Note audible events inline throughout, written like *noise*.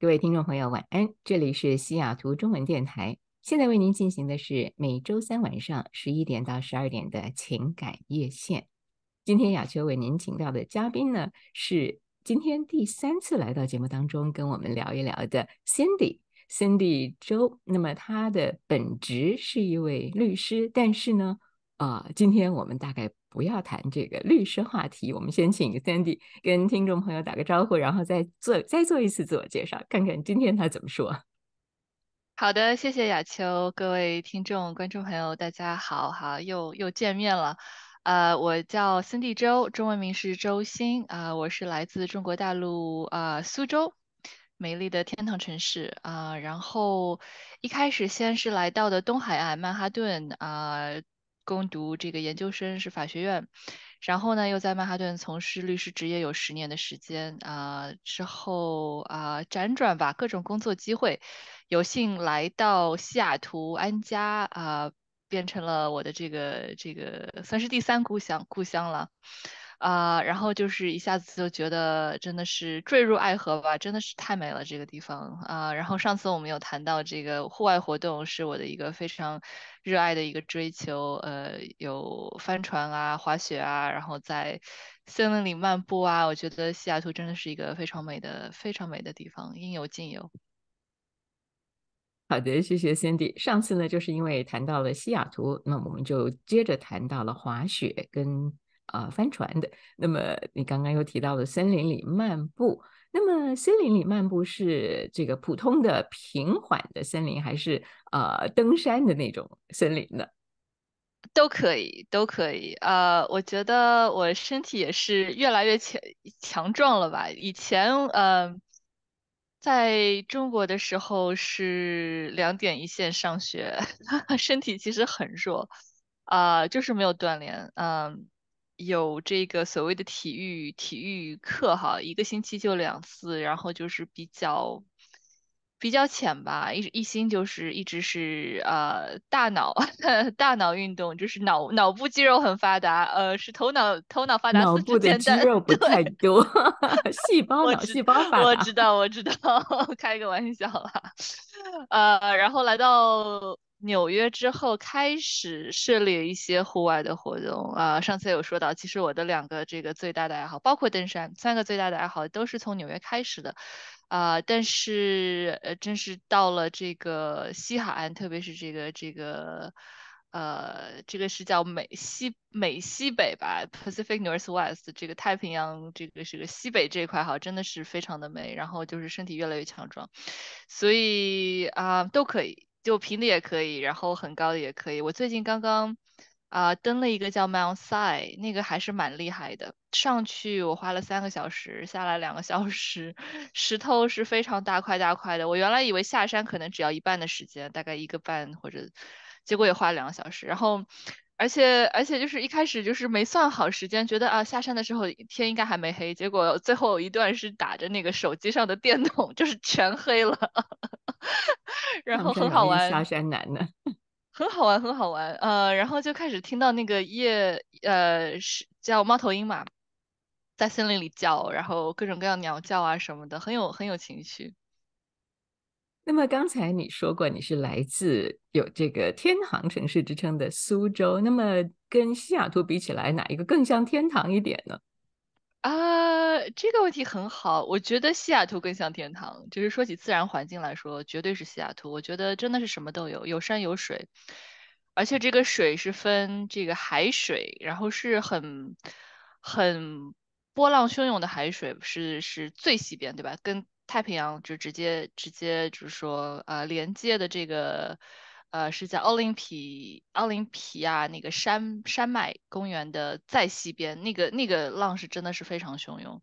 各位听众朋友，晚安！这里是西雅图中文电台，现在为您进行的是每周三晚上十一点到十二点的情感夜线。今天雅秋为您请到的嘉宾呢，是今天第三次来到节目当中跟我们聊一聊的 Cindy，Cindy 周。那么他的本职是一位律师，但是呢。啊，今天我们大概不要谈这个律师话题。我们先请 Sandy 跟听众朋友打个招呼，然后再做再做一次自我介绍，看看今天他怎么说。好的，谢谢雅秋，各位听众、观众朋友，大家好，哈，又又见面了。呃，我叫 c i n d y 周，中文名是周欣。啊，我是来自中国大陆啊苏州美丽的天堂城市啊。然后一开始先是来到的东海岸曼哈顿啊。攻读这个研究生是法学院，然后呢，又在曼哈顿从事律师职业有十年的时间啊，之后啊辗转吧各种工作机会，有幸来到西雅图安家啊，变成了我的这个这个算是第三故乡故乡了。啊，然后就是一下子就觉得真的是坠入爱河吧，真的是太美了这个地方啊。然后上次我们有谈到这个户外活动是我的一个非常热爱的一个追求，呃，有帆船啊、滑雪啊，然后在森林里漫步啊。我觉得西雅图真的是一个非常美的、非常美的地方，应有尽有。好的，谢谢 Cindy。上次呢，就是因为谈到了西雅图，那我们就接着谈到了滑雪跟。啊，帆船的。那么你刚刚又提到了森林里漫步。那么森林里漫步是这个普通的平缓的森林，还是啊登山的那种森林呢？都可以，都可以。呃，我觉得我身体也是越来越强强壮了吧。以前呃，在中国的时候是两点一线上学，*laughs* 身体其实很弱啊，就是没有锻炼。嗯。有这个所谓的体育体育课哈，一个星期就两次，然后就是比较比较浅吧，一一心就是一直是呃大脑 *laughs* 大脑运动，就是脑脑部肌肉很发达，呃，是头脑头脑发达，脑部的肌肉不太多，*laughs* 细胞脑细胞达，我知道我知道，*laughs* 开个玩笑啦，呃，然后来到。纽约之后开始设立一些户外的活动啊，上次有说到，其实我的两个这个最大的爱好，包括登山，三个最大的爱好都是从纽约开始的，啊，但是呃，真是到了这个西海岸，特别是这个这个，呃，这个是叫美西美西北吧，Pacific Northwest，这个太平洋这个是个西北这一块哈，真的是非常的美，然后就是身体越来越强壮，所以啊，都可以。就平的也可以，然后很高的也可以。我最近刚刚啊登了一个叫 Mount s i n i 那个还是蛮厉害的。上去我花了三个小时，下来两个小时。石头是非常大块大块的。我原来以为下山可能只要一半的时间，大概一个半或者，结果也花了两个小时。然后，而且而且就是一开始就是没算好时间，觉得啊下山的时候天应该还没黑，结果最后一段是打着那个手机上的电筒，就是全黑了。然后很好玩，下山难呢，*laughs* 很好玩，很好玩。呃，然后就开始听到那个夜，呃，是叫猫头鹰嘛，在森林里叫，然后各种各样鸟叫啊什么的，很有很有情绪。那么刚才你说过你是来自有这个天堂城市之称的苏州，那么跟西雅图比起来，哪一个更像天堂一点呢？啊，这个问题很好。我觉得西雅图更像天堂，就是说起自然环境来说，绝对是西雅图。我觉得真的是什么都有，有山有水，而且这个水是分这个海水，然后是很很波浪汹涌的海水，是是最西边对吧？跟太平洋就直接直接就是说啊连接的这个。呃，是在奥林匹奥林匹亚那个山山脉公园的再西边，那个那个浪是真的是非常汹涌，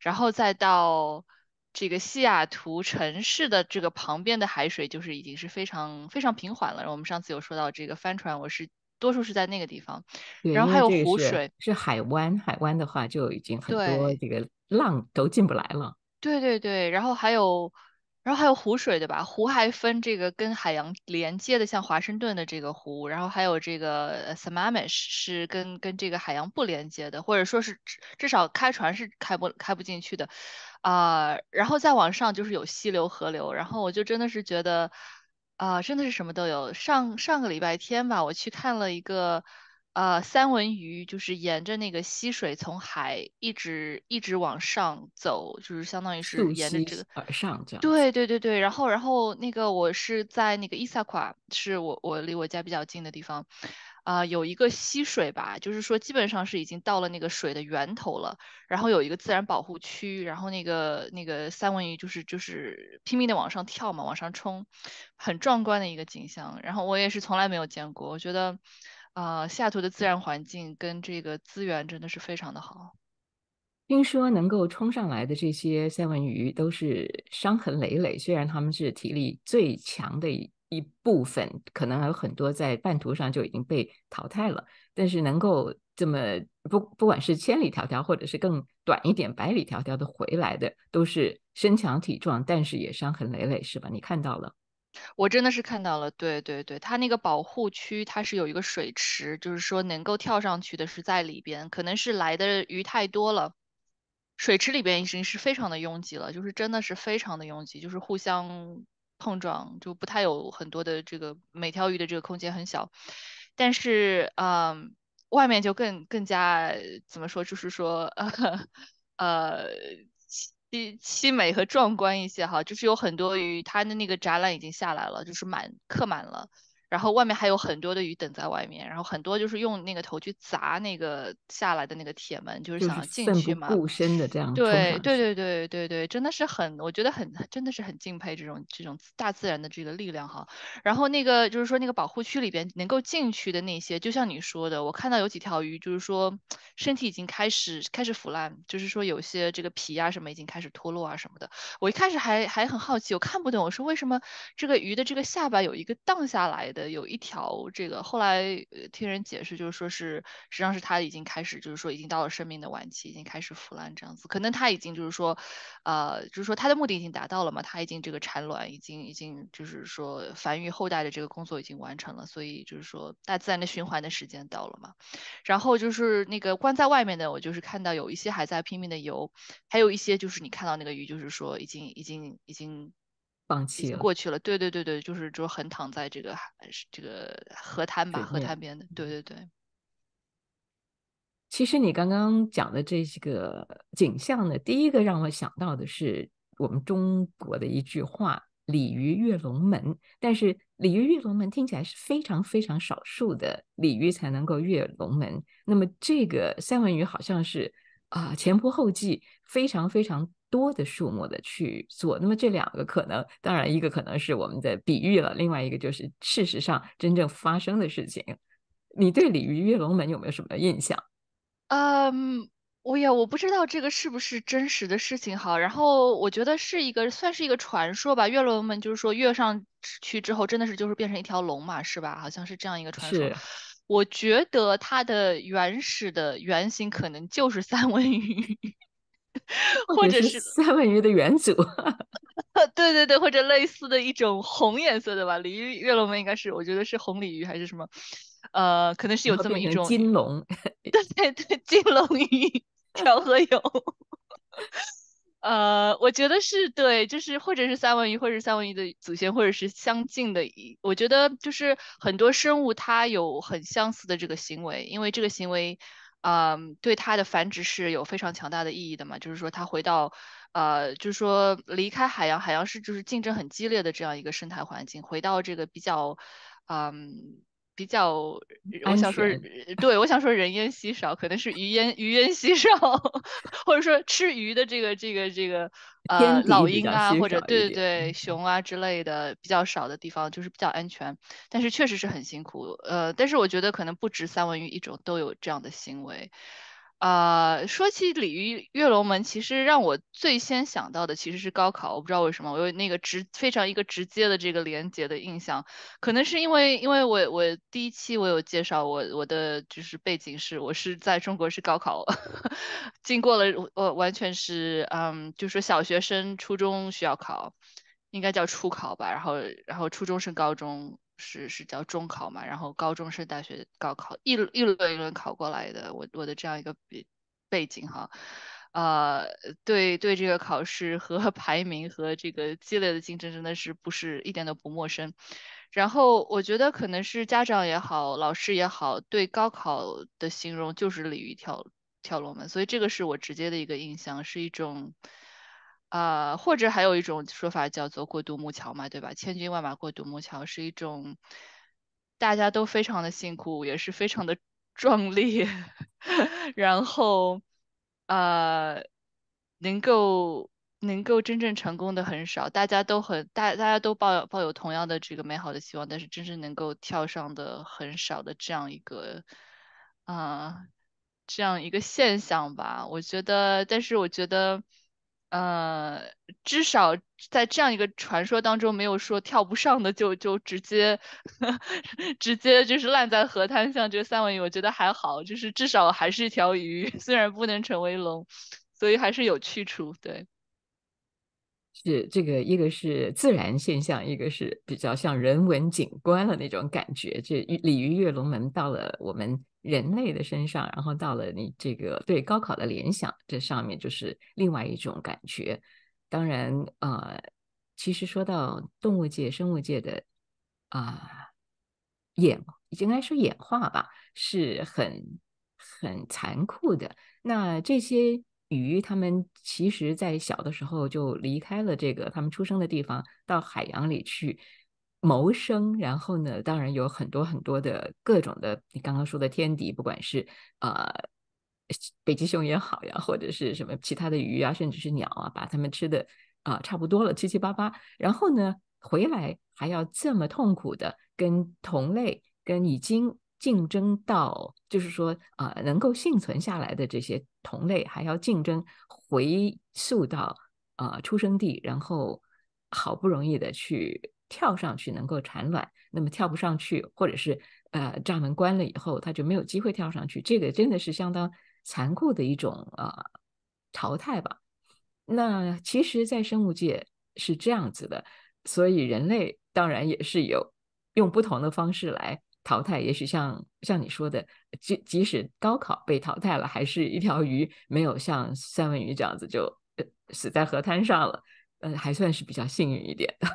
然后再到这个西雅图城市的这个旁边的海水就是已经是非常非常平缓了。我们上次有说到这个帆船，我是多数是在那个地方，然后还有湖水是海湾，海湾的话就已经很多这个浪都进不来了。对对对，然后还有。然后还有湖水，对吧？湖还分这个跟海洋连接的，像华盛顿的这个湖，然后还有这个 s a m a m i s h 是跟跟这个海洋不连接的，或者说是至少开船是开不开不进去的，啊，然后再往上就是有溪流、河流，然后我就真的是觉得，啊，真的是什么都有。上上个礼拜天吧，我去看了一个。呃，三文鱼就是沿着那个溪水从海一直一直往上走，就是相当于是沿着这个上这样。对对对对，然后然后那个我是在那个伊萨卡，是我我离我家比较近的地方，啊，有一个溪水吧，就是说基本上是已经到了那个水的源头了，然后有一个自然保护区，然后那个那个三文鱼就是就是拼命的往上跳嘛，往上冲，很壮观的一个景象，然后我也是从来没有见过，我觉得。啊，下图的自然环境跟这个资源真的是非常的好。听说能够冲上来的这些三文鱼都是伤痕累累，虽然他们是体力最强的一一部分，可能还有很多在半途上就已经被淘汰了。但是能够这么不不管是千里迢迢，或者是更短一点百里迢迢的回来的，都是身强体壮，但是也伤痕累累，是吧？你看到了。我真的是看到了，对对对，它那个保护区它是有一个水池，就是说能够跳上去的是在里边，可能是来的鱼太多了，水池里边已经是非常的拥挤了，就是真的是非常的拥挤，就是互相碰撞，就不太有很多的这个每条鱼的这个空间很小，但是嗯，外面就更更加怎么说，就是说 *laughs* 呃。凄美和壮观一些哈，就是有很多鱼，它的那个栅栏已经下来了，就是满，刻满了。然后外面还有很多的鱼等在外面，然后很多就是用那个头去砸那个下来的那个铁门，就是想进去嘛。护身的这样。对对对对对对，真的是很，我觉得很真的是很敬佩这种这种大自然的这个力量哈。然后那个就是说那个保护区里边能够进去的那些，就像你说的，我看到有几条鱼，就是说身体已经开始开始腐烂，就是说有些这个皮啊什么已经开始脱落啊什么的。我一开始还还很好奇，我看不懂，我说为什么这个鱼的这个下巴有一个荡下来的。呃，有一条这个，后来听人解释，就是说是实际上是他已经开始，就是说已经到了生命的晚期，已经开始腐烂这样子。可能他已经就是说，呃，就是说他的目的已经达到了嘛，他已经这个产卵，已经已经就是说繁育后代的这个工作已经完成了，所以就是说大自然的循环的时间到了嘛。然后就是那个关在外面的，我就是看到有一些还在拼命的游，还有一些就是你看到那个鱼，就是说已经已经已经。放弃了，过去了，对对对对，就是就是横躺在这个这个河滩吧，河滩边的，对对对。其实你刚刚讲的这几个景象呢，第一个让我想到的是我们中国的一句话“鲤鱼跃龙门”，但是“鲤鱼跃龙门”听起来是非常非常少数的鲤鱼才能够跃龙门，那么这个三文鱼好像是啊前仆后继，非常非常。多的数目的去做，那么这两个可能，当然一个可能是我们的比喻了，另外一个就是事实上真正发生的事情。你对鲤鱼跃龙门有没有什么印象？嗯，我也我不知道这个是不是真实的事情。好，然后我觉得是一个算是一个传说吧。跃龙门就是说跃上去之后，真的是就是变成一条龙嘛，是吧？好像是这样一个传说。我觉得它的原始的原型可能就是三文鱼。*laughs* 或者是三文鱼的远祖，*laughs* 对对对，或者类似的一种红颜色的吧，鲤鱼、月龙门应该是，我觉得是红鲤鱼还是什么，呃，可能是有这么一种金龙，*laughs* 对对对，金龙鱼调和油，呃，我觉得是对，就是或者是三文鱼，或者是三文鱼的祖先，或者是相近的，我觉得就是很多生物它有很相似的这个行为，因为这个行为。嗯，对它的繁殖是有非常强大的意义的嘛？就是说，它回到，呃，就是说离开海洋，海洋是就是竞争很激烈的这样一个生态环境，回到这个比较，嗯。比较，我想说，对我想说人烟稀少，可能是鱼烟鱼烟稀少，或者说吃鱼的这个这个这个呃老鹰啊，或者对对对熊啊之类的比较少的地方，就是比较安全。但是确实是很辛苦，呃，但是我觉得可能不止三文鱼一种都有这样的行为。啊，说起鲤鱼跃龙门，其实让我最先想到的其实是高考。我不知道为什么，我有那个直非常一个直接的这个连接的印象，可能是因为因为我我第一期我有介绍我我的就是背景是我是在中国是高考，*laughs* 经过了我完全是嗯，就说小学生初中需要考，应该叫初考吧，然后然后初中升高中。是是叫中考嘛，然后高中是大学高考一一轮一轮考过来的，我我的这样一个背背景哈，呃，对对，这个考试和 *laughs* 排名和这个激烈的竞争真的是不是一点都不陌生。然后我觉得可能是家长也好，老师也好，对高考的形容就是鲤鱼跳跳龙门，所以这个是我直接的一个印象，是一种。呃，或者还有一种说法叫做“过独木桥”嘛，对吧？千军万马过独木桥是一种大家都非常的辛苦，也是非常的壮烈。*laughs* 然后，呃，能够能够真正成功的很少，大家都很大，大家都抱抱有同样的这个美好的希望，但是真正能够跳上的很少的这样一个，啊，这样一个现象吧。我觉得，但是我觉得。呃，至少在这样一个传说当中，没有说跳不上的就就直接 *laughs* 直接就是烂在河滩。上这个三文鱼，我觉得还好，就是至少还是一条鱼，*laughs* 虽然不能成为龙，所以还是有去处。对，是这个，一个是自然现象，一个是比较像人文景观的那种感觉。这鲤鱼跃龙门到了我们。人类的身上，然后到了你这个对高考的联想，这上面就是另外一种感觉。当然，呃，其实说到动物界、生物界的啊演，应该说演化吧，是很很残酷的。那这些鱼，它们其实，在小的时候就离开了这个它们出生的地方，到海洋里去。谋生，然后呢？当然有很多很多的各种的，你刚刚说的天敌，不管是呃北极熊也好呀，或者是什么其他的鱼啊，甚至是鸟啊，把它们吃的啊差不多了七七八八。然后呢，回来还要这么痛苦的跟同类、跟已经竞争到，就是说啊，能够幸存下来的这些同类，还要竞争回溯到啊出生地，然后好不容易的去。跳上去能够产卵，那么跳不上去，或者是呃，闸门关了以后，它就没有机会跳上去。这个真的是相当残酷的一种呃淘汰吧。那其实，在生物界是这样子的，所以人类当然也是有用不同的方式来淘汰。也许像像你说的，即即使高考被淘汰了，还是一条鱼，没有像三文鱼这样子就死在河滩上了，呃，还算是比较幸运一点的。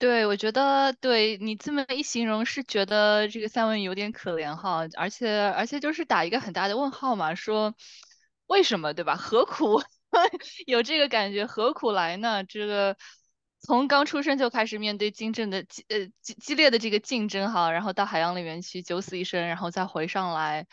对我觉得，对你这么一形容，是觉得这个三文鱼有点可怜哈，而且而且就是打一个很大的问号嘛，说为什么对吧？何苦 *laughs* 有这个感觉？何苦来呢？这个从刚出生就开始面对竞争的激呃激激烈的这个竞争哈，然后到海洋里面去九死一生，然后再回上来。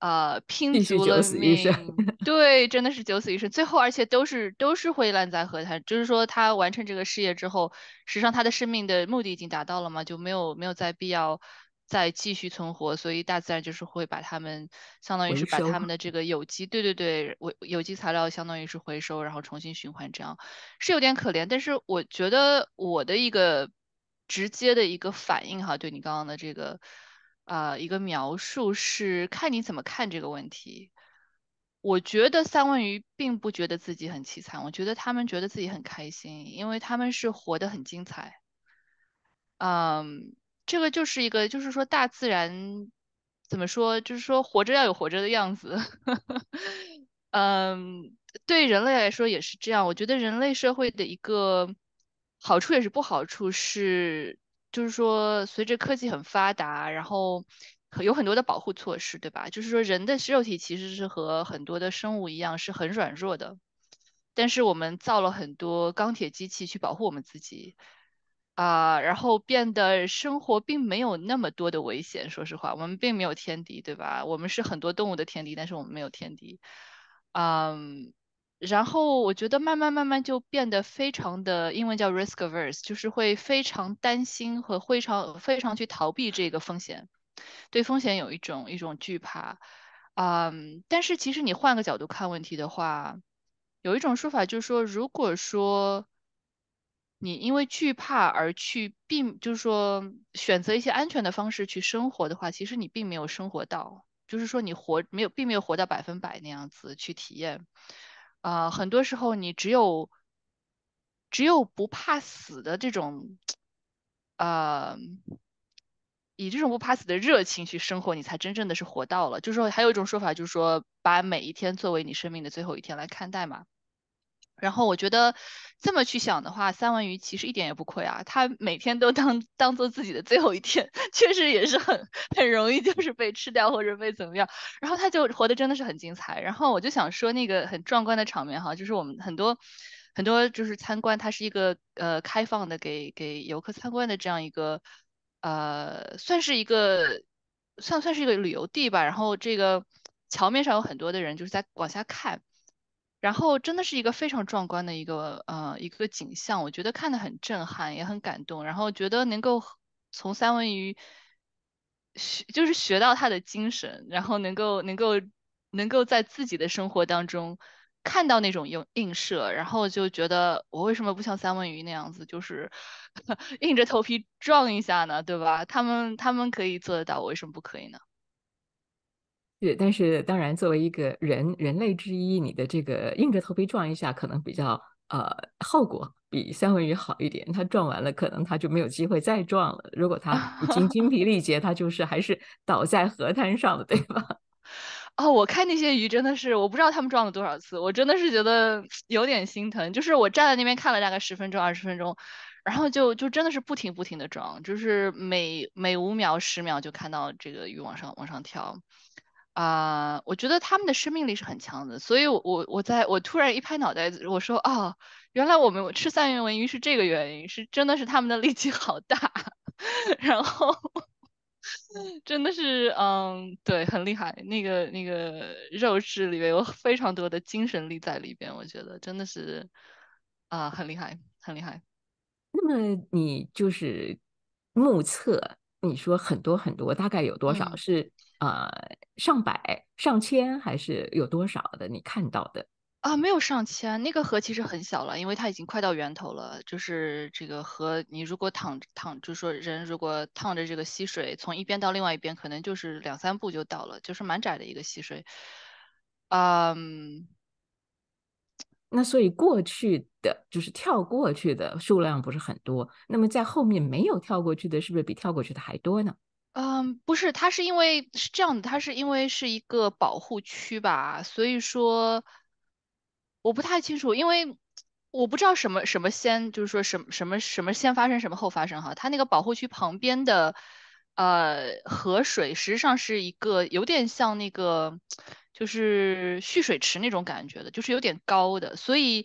呃，拼足了命，*laughs* 对，真的是九死一生。最后，而且都是都是会烂在河滩。就是说，他完成这个事业之后，实际上他的生命的目的已经达到了嘛，就没有没有再必要再继续存活。所以，大自然就是会把他们，相当于是把他们的这个有机，对对对，我有机材料相当于是回收，然后重新循环。这样是有点可怜，但是我觉得我的一个直接的一个反应哈，对你刚刚的这个。啊，一个描述是看你怎么看这个问题。我觉得三文鱼并不觉得自己很凄惨，我觉得他们觉得自己很开心，因为他们是活得很精彩。嗯，这个就是一个，就是说大自然怎么说，就是说活着要有活着的样子。嗯，*laughs* 对人类来说也是这样。我觉得人类社会的一个好处也是不好处是。就是说，随着科技很发达，然后有很多的保护措施，对吧？就是说，人的肉体其实是和很多的生物一样，是很软弱的。但是我们造了很多钢铁机器去保护我们自己，啊，然后变得生活并没有那么多的危险。说实话，我们并没有天敌，对吧？我们是很多动物的天敌，但是我们没有天敌。嗯。然后我觉得慢慢慢慢就变得非常的英文叫 risk averse，就是会非常担心和非常非常去逃避这个风险，对风险有一种一种惧怕。嗯，但是其实你换个角度看问题的话，有一种说法就是说，如果说你因为惧怕而去并就是说选择一些安全的方式去生活的话，其实你并没有生活到，就是说你活没有并没有活到百分百那样子去体验。啊，很多时候你只有，只有不怕死的这种，呃，以这种不怕死的热情去生活，你才真正的是活到了。就是说，还有一种说法，就是说，把每一天作为你生命的最后一天来看待嘛。然后我觉得这么去想的话，三文鱼其实一点也不亏啊！它每天都当 *laughs* 当做自己的最后一天，*laughs* 确实也是很很容易就是被吃掉或者被怎么样。然后它就活得真的是很精彩。然后我就想说那个很壮观的场面哈，就是我们很多很多就是参观，它是一个呃开放的给给游客参观的这样一个呃算是一个算算是一个旅游地吧。然后这个桥面上有很多的人就是在往下看。然后真的是一个非常壮观的一个呃一个景象，我觉得看得很震撼，也很感动。然后觉得能够从三文鱼学，就是学到他的精神，然后能够能够能够在自己的生活当中看到那种映映射，然后就觉得我为什么不像三文鱼那样子，就是 *laughs* 硬着头皮撞一下呢？对吧？他们他们可以做得到，我为什么不可以呢？对，但是当然，作为一个人，人类之一，你的这个硬着头皮撞一下，可能比较呃，后果比三文鱼好一点。它撞完了，可能它就没有机会再撞了。如果它已经精疲力竭，它就是还是倒在河滩上了，对吧？*laughs* 哦，我看那些鱼真的是，我不知道他们撞了多少次，我真的是觉得 *sniffs* 有点心疼。就是我站在那边看了大概十分钟、二十分钟，然后就就真的是不停不停的撞，就是每每五秒、十秒就看到这个鱼往上往上跳。啊，我觉得他们的生命力是很强的，所以，我我我在我突然一拍脑袋，我说，哦，原来我们吃三文鱼是这个原因，是真的是他们的力气好大，*laughs* 然后真的是，嗯，对，很厉害，那个那个肉质里面有非常多的精神力在里边，我觉得真的是啊，很厉害，很厉害。那么你就是目测，你说很多很多，大概有多少是？啊，上百、上千还是有多少的？你看到的啊？没有上千，那个河其实很小了，因为它已经快到源头了。就是这个河，你如果躺躺，就是说人如果趟着这个溪水，从一边到另外一边，可能就是两三步就到了，就是蛮窄的一个溪水。嗯，那所以过去的就是跳过去的数量不是很多。那么在后面没有跳过去的，是不是比跳过去的还多呢？嗯，不是，它是因为是这样的，它是因为是一个保护区吧，所以说我不太清楚，因为我不知道什么什么先，就是说什么什么什么先发生什么后发生哈。它那个保护区旁边的呃河水实际上是一个有点像那个就是蓄水池那种感觉的，就是有点高的，所以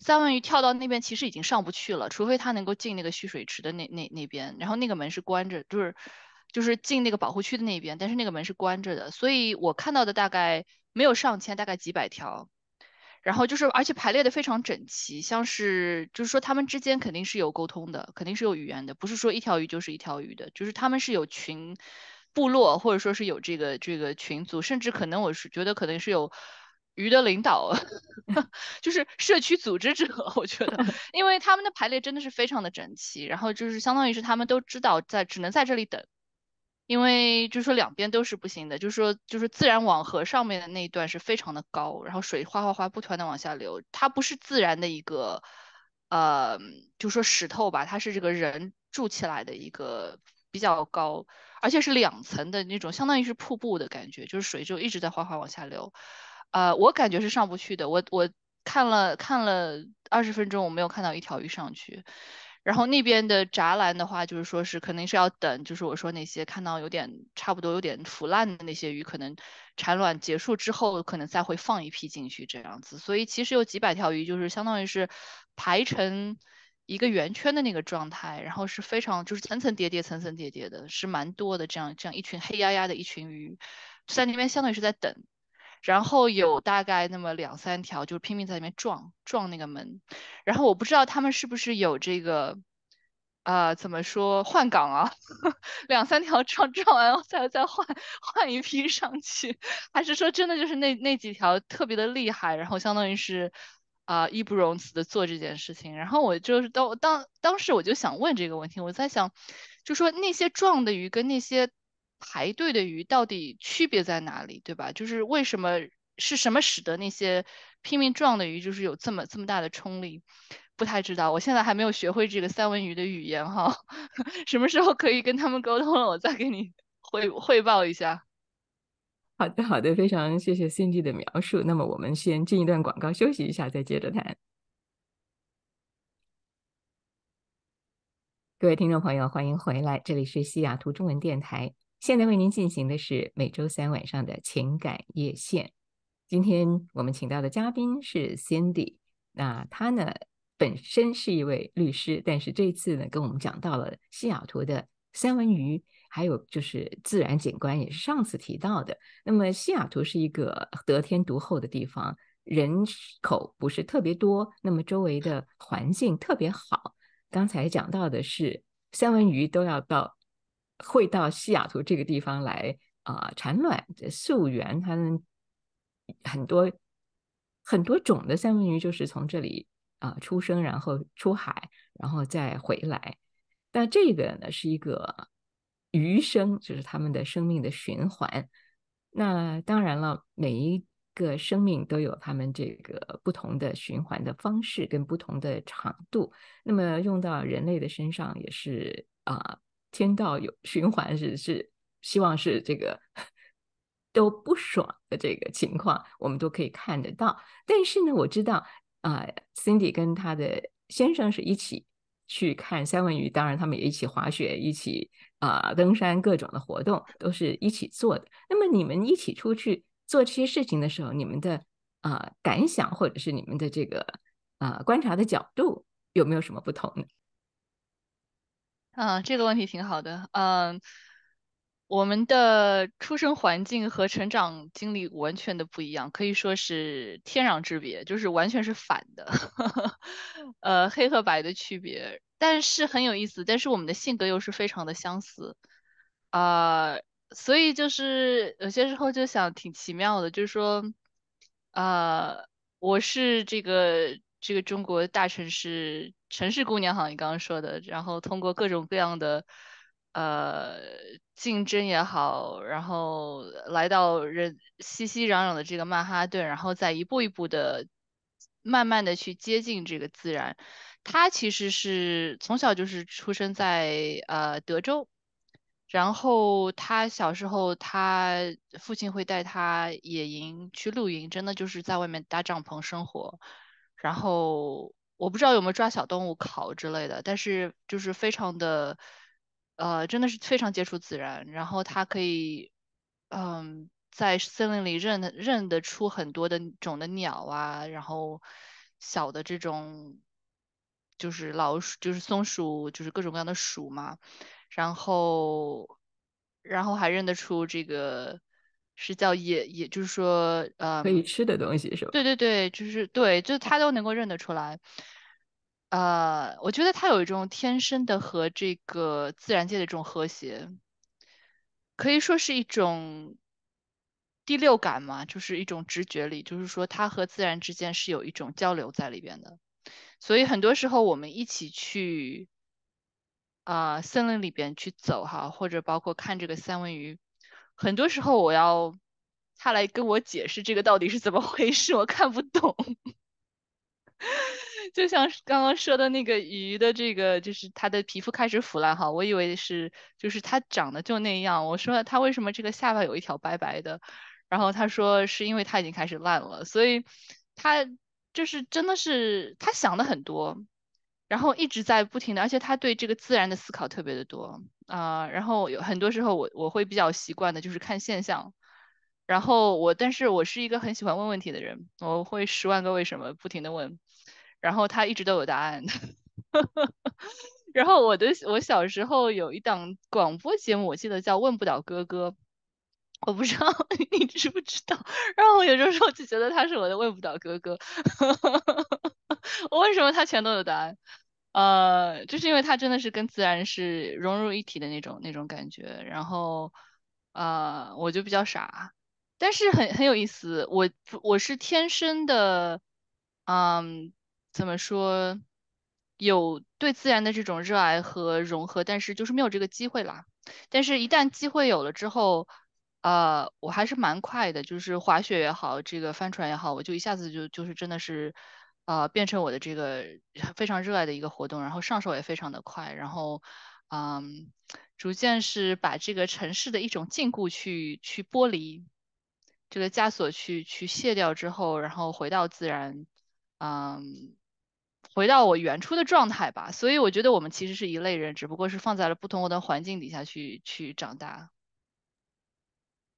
三文鱼跳到那边其实已经上不去了，除非它能够进那个蓄水池的那那那边，然后那个门是关着，就是。就是进那个保护区的那边，但是那个门是关着的，所以我看到的大概没有上千，大概几百条。然后就是，而且排列的非常整齐，像是就是说他们之间肯定是有沟通的，肯定是有语言的，不是说一条鱼就是一条鱼的，就是他们是有群部落或者说是有这个这个群组，甚至可能我是觉得可能是有鱼的领导 *laughs* *laughs* 就是社区组织者，我觉得，*laughs* 因为他们的排列真的是非常的整齐，然后就是相当于是他们都知道在只能在这里等。因为就是说两边都是不行的，就是说就是自然网河上面的那一段是非常的高，然后水哗哗哗不断的往下流，它不是自然的一个，呃，就说石头吧，它是这个人筑起来的一个比较高，而且是两层的那种，相当于是瀑布的感觉，就是水就一直在哗哗往下流，呃，我感觉是上不去的，我我看了看了二十分钟，我没有看到一条鱼上去。然后那边的栅栏的话，就是说是肯定是要等，就是我说那些看到有点差不多、有点腐烂的那些鱼，可能产卵结束之后，可能再会放一批进去这样子。所以其实有几百条鱼，就是相当于是排成一个圆圈的那个状态，然后是非常就是层层叠叠、层层叠叠的，是蛮多的这样这样一群黑压压的一群鱼，在那边相当于是在等。然后有大概那么两三条，就是拼命在里面撞撞那个门，然后我不知道他们是不是有这个，啊，怎么说换岗啊？*laughs* 两三条撞撞完再再换换一批上去，还是说真的就是那那几条特别的厉害，然后相当于是啊义不容辞的做这件事情？然后我就是当当当时我就想问这个问题，我在想，就说那些撞的鱼跟那些。排队的鱼到底区别在哪里，对吧？就是为什么是什么使得那些拼命撞的鱼就是有这么这么大的冲力？不太知道，我现在还没有学会这个三文鱼的语言哈。*laughs* 什么时候可以跟他们沟通了，我再给你汇汇报一下。好的，好的，非常谢谢 Cindy 的描述。那么我们先进一段广告，休息一下，再接着谈。各位听众朋友，欢迎回来，这里是西雅图中文电台。现在为您进行的是每周三晚上的情感夜线。今天我们请到的嘉宾是 Cindy，那她呢本身是一位律师，但是这次呢跟我们讲到了西雅图的三文鱼，还有就是自然景观，也是上次提到的。那么西雅图是一个得天独厚的地方，人口不是特别多，那么周围的环境特别好。刚才讲到的是三文鱼都要到。会到西雅图这个地方来啊产卵，溯源，他们很多很多种的三文鱼就是从这里啊出生，然后出海，然后再回来。但这个呢是一个鱼生，就是他们的生命的循环。那当然了，每一个生命都有他们这个不同的循环的方式跟不同的长度。那么用到人类的身上也是啊。天道有循环是是，希望是这个都不爽的这个情况，我们都可以看得到。但是呢，我知道啊，Cindy 跟她的先生是一起去看三文鱼，当然他们也一起滑雪、一起啊登山，各种的活动都是一起做的。那么你们一起出去做这些事情的时候，你们的啊感想或者是你们的这个啊观察的角度有没有什么不同呢？啊，这个问题挺好的。嗯，我们的出生环境和成长经历完全的不一样，可以说是天壤之别，就是完全是反的，*laughs* 呃，黑和白的区别。但是很有意思，但是我们的性格又是非常的相似啊，所以就是有些时候就想挺奇妙的，就是说，呃，我是这个这个中国大城市。城市姑娘，好像你刚刚说的，然后通过各种各样的，呃，竞争也好，然后来到人熙熙攘攘的这个曼哈顿，然后再一步一步的，慢慢的去接近这个自然。他其实是从小就是出生在呃德州，然后他小时候，他父亲会带他野营去露营，真的就是在外面搭帐篷生活，然后。我不知道有没有抓小动物、烤之类的，但是就是非常的，呃，真的是非常接触自然。然后他可以，嗯，在森林里认认得出很多的种的鸟啊，然后小的这种就是老鼠、就是松鼠、就是各种各样的鼠嘛。然后，然后还认得出这个。是叫也也就是说，呃，可以吃的东西是吧？对对对，就是对，就是他都能够认得出来。呃，我觉得他有一种天生的和这个自然界的这种和谐，可以说是一种第六感嘛，就是一种直觉力，就是说他和自然之间是有一种交流在里边的。所以很多时候我们一起去啊森林里边去走哈，或者包括看这个三文鱼。很多时候我要他来跟我解释这个到底是怎么回事，我看不懂。*laughs* 就像是刚刚说的那个鱼的这个，就是它的皮肤开始腐烂哈，我以为是就是它长得就那样。我说它为什么这个下巴有一条白白的，然后他说是因为它已经开始烂了，所以他就是真的是他想的很多。然后一直在不停的，而且他对这个自然的思考特别的多啊。然后有很多时候，我我会比较习惯的，就是看现象。然后我，但是我是一个很喜欢问问题的人，我会十万个为什么不停的问。然后他一直都有答案。*laughs* 然后我的我小时候有一档广播节目，我记得叫《问不倒哥哥》，我不知道 *laughs* 你知不知道。然后我有的时候就觉得他是我的问不倒哥哥。*laughs* 我为什么他全都有答案？呃，就是因为它真的是跟自然是融入一体的那种那种感觉，然后，呃，我就比较傻，但是很很有意思。我我是天生的，嗯，怎么说，有对自然的这种热爱和融合，但是就是没有这个机会啦。但是，一旦机会有了之后，呃，我还是蛮快的，就是滑雪也好，这个帆船也好，我就一下子就就是真的是。呃，变成我的这个非常热爱的一个活动，然后上手也非常的快，然后，嗯，逐渐是把这个城市的一种禁锢去去剥离这个枷锁，去去卸掉之后，然后回到自然，嗯，回到我原初的状态吧。所以我觉得我们其实是一类人，只不过是放在了不同的环境底下去去长大。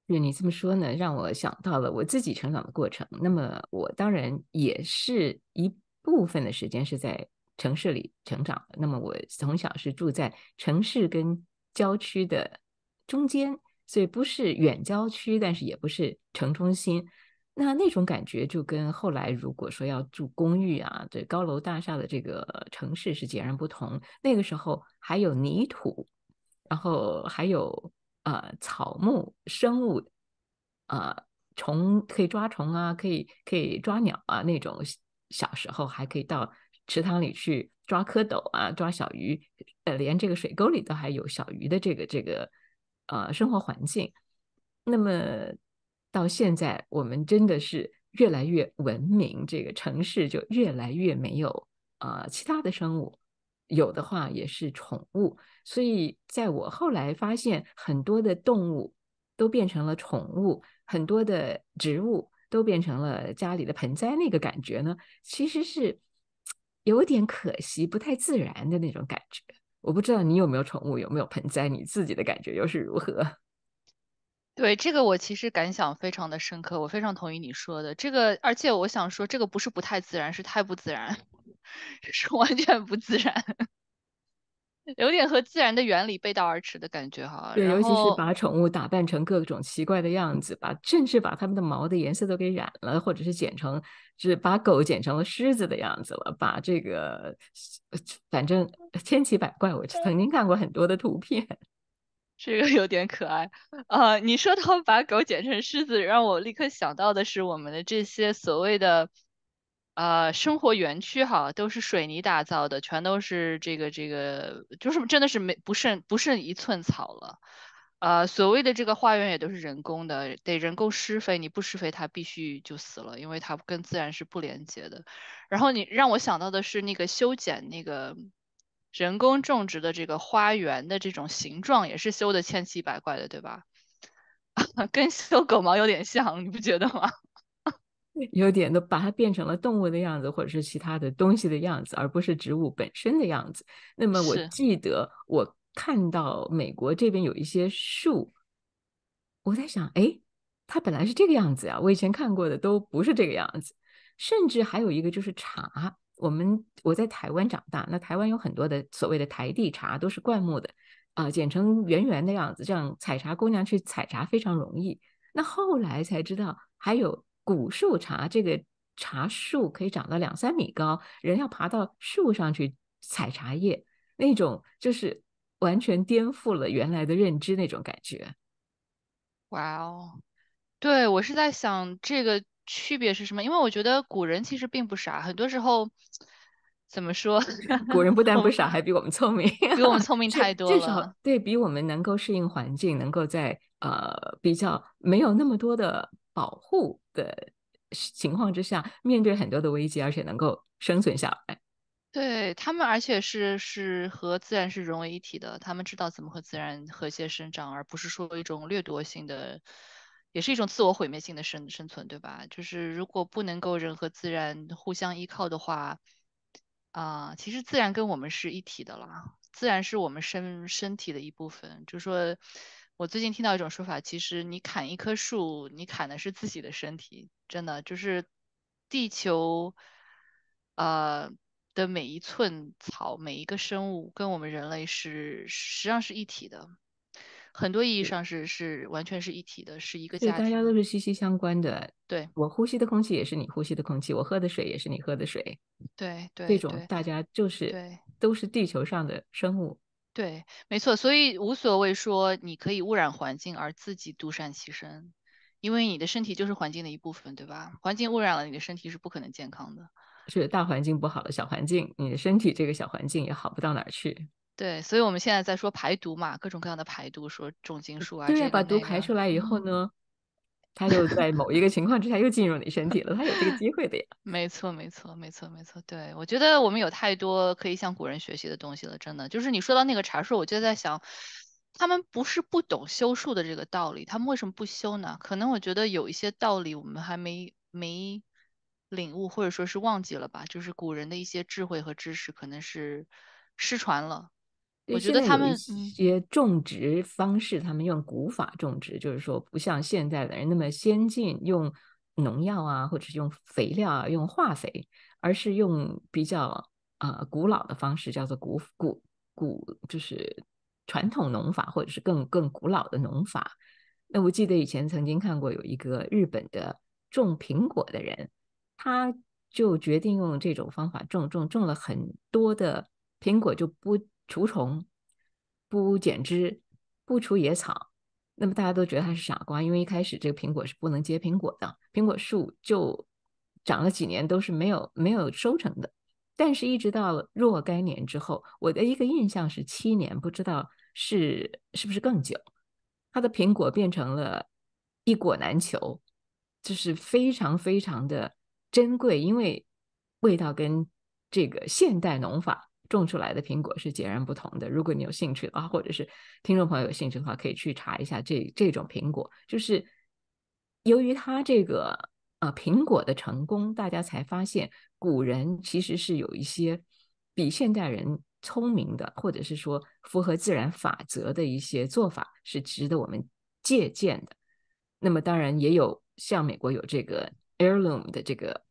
就你这么说呢，让我想到了我自己成长的过程。那么我当然也是一部分的时间是在城市里成长。那么我从小是住在城市跟郊区的中间，所以不是远郊区，但是也不是城中心。那那种感觉就跟后来如果说要住公寓啊，对高楼大厦的这个城市是截然不同。那个时候还有泥土，然后还有。呃，草木生物，呃，虫可以抓虫啊，可以可以抓鸟啊，那种小时候还可以到池塘里去抓蝌蚪啊，抓小鱼，呃，连这个水沟里都还有小鱼的这个这个呃生活环境。那么到现在，我们真的是越来越文明，这个城市就越来越没有呃其他的生物。有的话也是宠物，所以在我后来发现很多的动物都变成了宠物，很多的植物都变成了家里的盆栽，那个感觉呢，其实是有点可惜、不太自然的那种感觉。我不知道你有没有宠物，有没有盆栽，你自己的感觉又是如何？对这个，我其实感想非常的深刻，我非常同意你说的这个，而且我想说，这个不是不太自然，是太不自然。*laughs* 是完全不自然，有点和自然的原理背道而驰的感觉哈。对，尤其是把宠物打扮成各种奇怪的样子，把甚至把它们的毛的颜色都给染了，或者是剪成，是把狗剪成了狮子的样子了，把这个反正千奇百怪。我曾经看过很多的图片，*laughs* 这个有点可爱呃，你说他们把狗剪成狮子，让我立刻想到的是我们的这些所谓的。呃，生活园区哈，都是水泥打造的，全都是这个这个，就是真的是没不剩不剩一寸草了。呃，所谓的这个花园也都是人工的，得人工施肥，你不施肥它必须就死了，因为它跟自然是不连接的。然后你让我想到的是那个修剪那个人工种植的这个花园的这种形状，也是修的千奇百怪的，对吧？*laughs* 跟修狗毛有点像，你不觉得吗？有点都把它变成了动物的样子，或者是其他的东西的样子，而不是植物本身的样子。那么我记得我看到美国这边有一些树，我在想，哎，它本来是这个样子呀。我以前看过的都不是这个样子。甚至还有一个就是茶，我们我在台湾长大，那台湾有很多的所谓的台地茶都是灌木的，啊，剪成圆圆的样子，这样采茶姑娘去采茶非常容易。那后来才知道还有。古树茶，这个茶树可以长到两三米高，人要爬到树上去采茶叶，那种就是完全颠覆了原来的认知，那种感觉。哇哦！对我是在想这个区别是什么，因为我觉得古人其实并不傻，很多时候怎么说？*laughs* 古人不但不傻，*laughs* 还比我们聪明，比我们聪明 *laughs* 太多了。对，比我们能够适应环境，能够在呃比较没有那么多的。保护的情况之下，面对很多的危机，而且能够生存下来。对他们，而且是是和自然是融为一体的。他们知道怎么和自然和谐生长，而不是说一种掠夺性的，也是一种自我毁灭性的生生存，对吧？就是如果不能够人和自然互相依靠的话，啊，其实自然跟我们是一体的了，自然是我们身身体的一部分，就说。我最近听到一种说法，其实你砍一棵树，你砍的是自己的身体，真的就是地球，呃的每一寸草、每一个生物，跟我们人类是实际上是一体的，很多意义上是是完全是一体的，是一个。家。大家都是息息相关的。对我呼吸的空气也是你呼吸的空气，我喝的水也是你喝的水。对对。这种大家就是都是地球上的生物。对，没错，所以无所谓说你可以污染环境而自己独善其身，因为你的身体就是环境的一部分，对吧？环境污染了，你的身体是不可能健康的。是大环境不好了，小环境，你的身体这个小环境也好不到哪去。对，所以我们现在在说排毒嘛，各种各样的排毒，说重金属啊，对呀，把毒排出来以后呢？他就在某一个情况之下又进入你身体了，他有这个机会的呀。没错，没错，没错，没错。对我觉得我们有太多可以向古人学习的东西了，真的。就是你说到那个茶树，我就在想，他们不是不懂修树的这个道理，他们为什么不修呢？可能我觉得有一些道理我们还没没领悟，或者说是忘记了吧。就是古人的一些智慧和知识，可能是失传了。我觉得他们一些种植方式，他们用古法种植，就是说不像现在的人那么先进，用农药啊，或者是用肥料啊，用化肥，而是用比较啊古老的方式，叫做古古古，就是传统农法，或者是更更古老的农法。那我记得以前曾经看过有一个日本的种苹果的人，他就决定用这种方法种种种了很多的苹果，就不。除虫，不剪枝，不除野草，那么大家都觉得他是傻瓜，因为一开始这个苹果是不能结苹果的，苹果树就长了几年都是没有没有收成的。但是，一直到了若干年之后，我的一个印象是七年，不知道是是不是更久，它的苹果变成了一果难求，就是非常非常的珍贵，因为味道跟这个现代农法。种出来的苹果是截然不同的。如果你有兴趣的话，或者是听众朋友有兴趣的话，可以去查一下这这种苹果。就是由于它这个呃苹果的成功，大家才发现古人其实是有一些比现代人聪明的，或者是说符合自然法则的一些做法是值得我们借鉴的。那么当然也有像美国有这个 heirloom 的这个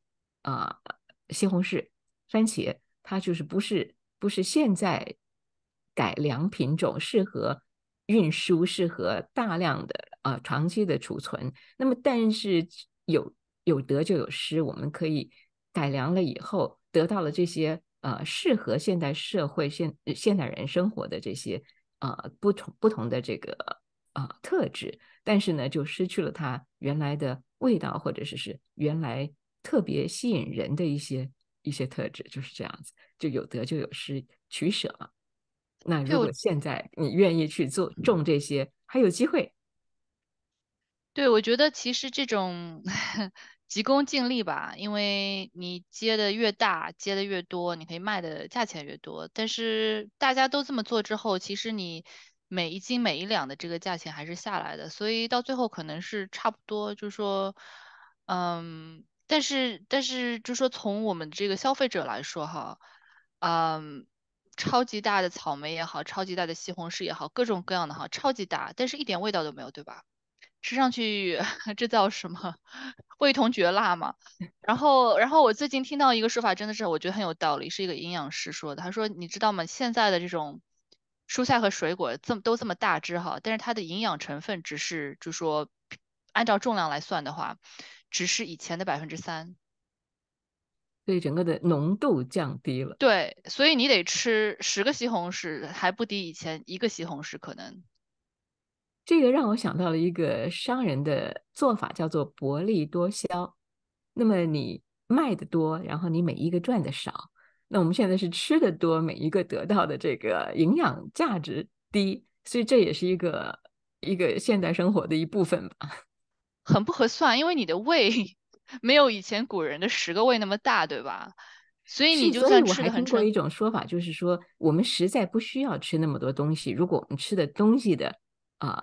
啊西红柿、番茄，它就是不是。就是现在改良品种适合运输，适合大量的呃长期的储存。那么，但是有有得就有失。我们可以改良了以后，得到了这些呃适合现代社会现现代人生活的这些呃不同不同的这个呃特质，但是呢，就失去了它原来的味道，或者是是原来特别吸引人的一些一些特质，就是这样子。就有得就有失，取舍嘛。那如果现在你愿意去做种这些，还有机会。对，我觉得其实这种 *laughs* 急功近利吧，因为你接的越大，接的越多，你可以卖的价钱越多。但是大家都这么做之后，其实你每一斤每一两的这个价钱还是下来的。所以到最后可能是差不多，就是说，嗯，但是但是就是说，从我们这个消费者来说哈。嗯，超级大的草莓也好，超级大的西红柿也好，各种各样的哈，超级大，但是一点味道都没有，对吧？吃上去 *laughs* 这叫什么？味同嚼蜡嘛。然后，然后我最近听到一个说法，真的是我觉得很有道理，是一个营养师说的。他说，你知道吗？现在的这种蔬菜和水果，这么都这么大只哈，但是它的营养成分只是，就说按照重量来算的话，只是以前的百分之三。所以整个的浓度降低了。对，所以你得吃十个西红柿，还不抵以前一个西红柿可能。这个让我想到了一个商人的做法，叫做薄利多销。那么你卖的多，然后你每一个赚的少。那我们现在是吃的多，每一个得到的这个营养价值低，所以这也是一个一个现代生活的一部分吧。*laughs* 很不合算，因为你的胃。没有以前古人的十个胃那么大，对吧？所以你就算吃很我还听过一种说法，就是说我们实在不需要吃那么多东西。如果我们吃的东西的啊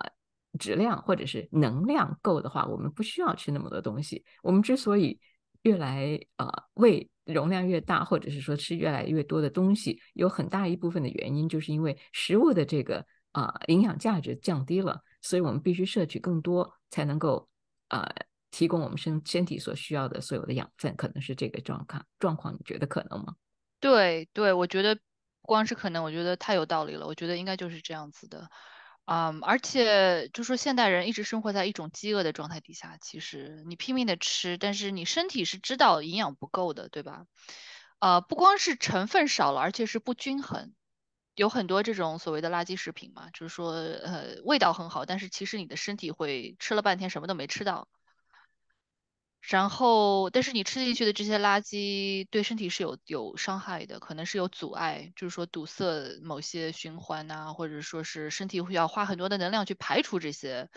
质量或者是能量够的话，我们不需要吃那么多东西。我们之所以越来啊胃容量越大，或者是说吃越来越多的东西，有很大一部分的原因就是因为食物的这个啊营养价值降低了，所以我们必须摄取更多才能够呃。提供我们身身体所需要的所有的养分，可能是这个状况状况，你觉得可能吗？对对，我觉得不光是可能，我觉得太有道理了。我觉得应该就是这样子的，嗯，而且就说现代人一直生活在一种饥饿的状态底下，其实你拼命的吃，但是你身体是知道营养不够的，对吧？呃，不光是成分少了，而且是不均衡，有很多这种所谓的垃圾食品嘛，就是说，呃，味道很好，但是其实你的身体会吃了半天什么都没吃到。然后，但是你吃进去的这些垃圾对身体是有有伤害的，可能是有阻碍，就是说堵塞某些循环呐，或者说是身体会要花很多的能量去排除这些，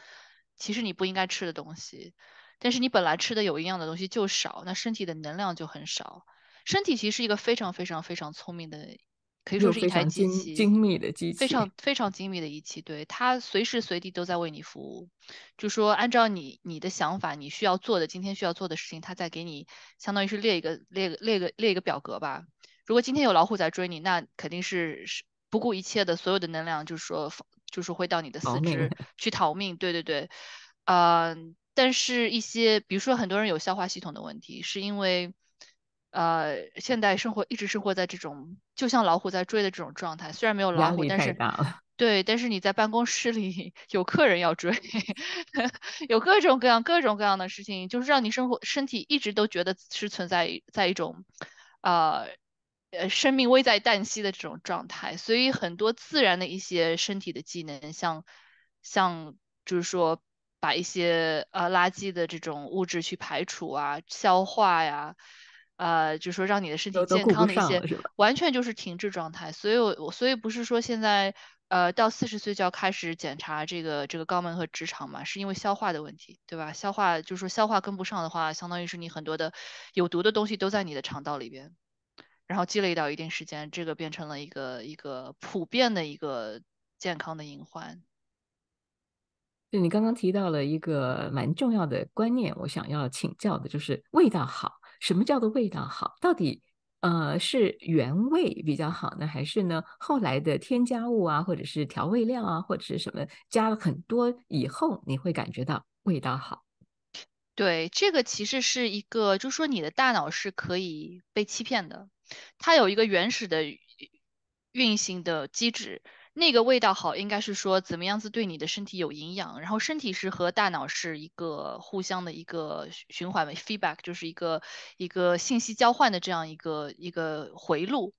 其实你不应该吃的东西，但是你本来吃的有营养的东西就少，那身体的能量就很少。身体其实是一个非常非常非常聪明的。可以说是一台机器，精密的机器，非常非常精密的仪器，对它随时随地都在为你服务。就说按照你你的想法，你需要做的，今天需要做的事情，它在给你相当于是列一个列个列个列一个表格吧。如果今天有老虎在追你，那肯定是是不顾一切的所有的能量，就是说就是会到你的四肢去逃命。对对对，嗯，但是一些比如说很多人有消化系统的问题，是因为。呃，现代生活一直生活在这种就像老虎在追的这种状态，虽然没有老虎，但是 *laughs* 对，但是你在办公室里有客人要追，*laughs* 有各种各样各种各样的事情，就是让你生活身体一直都觉得是存在在一种呃呃生命危在旦夕的这种状态，所以很多自然的一些身体的技能，像像就是说把一些呃垃圾的这种物质去排除啊，消化呀。呃，就说让你的身体健康的一些，完全就是停滞状态。所以，我所以不是说现在，呃，到四十岁就要开始检查这个这个肛门和直肠嘛？是因为消化的问题，对吧？消化就是说消化跟不上的话，相当于是你很多的有毒的东西都在你的肠道里边，然后积累到一定时间，这个变成了一个一个普遍的一个健康的隐患。就你刚刚提到了一个蛮重要的观念，我想要请教的，就是味道好。什么叫做味道好？到底呃是原味比较好呢，还是呢后来的添加物啊，或者是调味料啊，或者是什么加了很多以后，你会感觉到味道好？对，这个其实是一个，就是说你的大脑是可以被欺骗的，它有一个原始的运行的机制。那个味道好，应该是说怎么样子对你的身体有营养，然后身体是和大脑是一个互相的一个循环 feedback，就是一个一个信息交换的这样一个一个回路。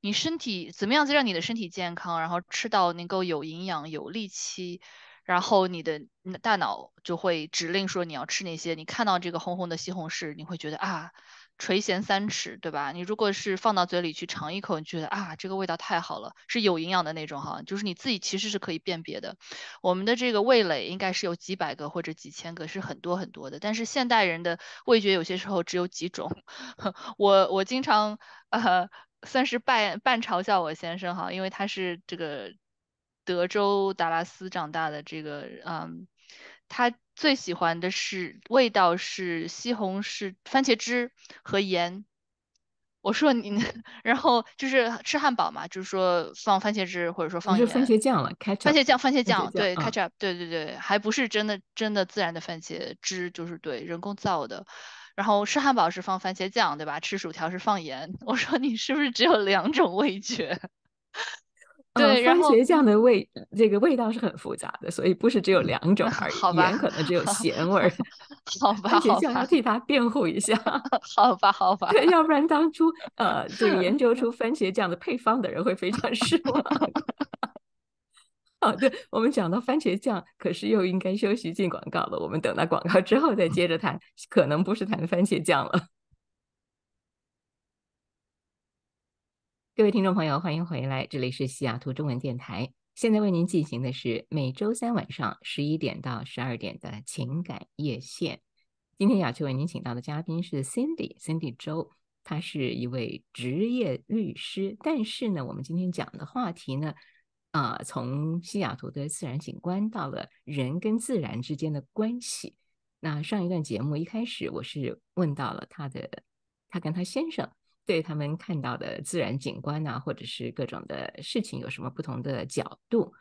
你身体怎么样子让你的身体健康，然后吃到能够有营养有力气，然后你的大脑就会指令说你要吃那些。你看到这个红红的西红柿，你会觉得啊。垂涎三尺，对吧？你如果是放到嘴里去尝一口，你觉得啊，这个味道太好了，是有营养的那种哈。就是你自己其实是可以辨别的，我们的这个味蕾应该是有几百个或者几千个，是很多很多的。但是现代人的味觉有些时候只有几种。*laughs* 我我经常呃，算是半半嘲笑我先生哈，因为他是这个德州达拉斯长大的这个嗯。他最喜欢的是味道是西红柿番茄汁和盐。我说你，*laughs* 然后就是吃汉堡嘛，就是说放番茄汁或者说放番茄酱了，番茄酱番茄酱对，ketchup 对对对，还不是真的真的自然的番茄汁，就是对人工造的。然后吃汉堡是放番茄酱，对吧？吃薯条是放盐。*laughs* 我说你是不是只有两种味觉？番茄酱的味，这个味道是很复杂的，所以不是只有两种 *laughs* 而已。盐可能只有咸味儿。*laughs* 好吧，番茄酱要替他辩护一下。*laughs* 好吧，好吧。对，要不然当初呃，这个研究出番茄酱的配方的人会非常失望。好的，我们讲到番茄酱，可是又应该休息进广告了。我们等到广告之后再接着谈，可能不是谈番茄酱了。各位听众朋友，欢迎回来！这里是西雅图中文电台，现在为您进行的是每周三晚上十一点到十二点的情感夜线。今天雅秋为您请到的嘉宾是 Cindy，Cindy 周，她是一位职业律师。但是呢，我们今天讲的话题呢，啊，从西雅图的自然景观到了人跟自然之间的关系。那上一段节目一开始，我是问到了她的，她跟她先生。对他们看到的自然景观呐，或者是各种的事情，有什么不同的角度？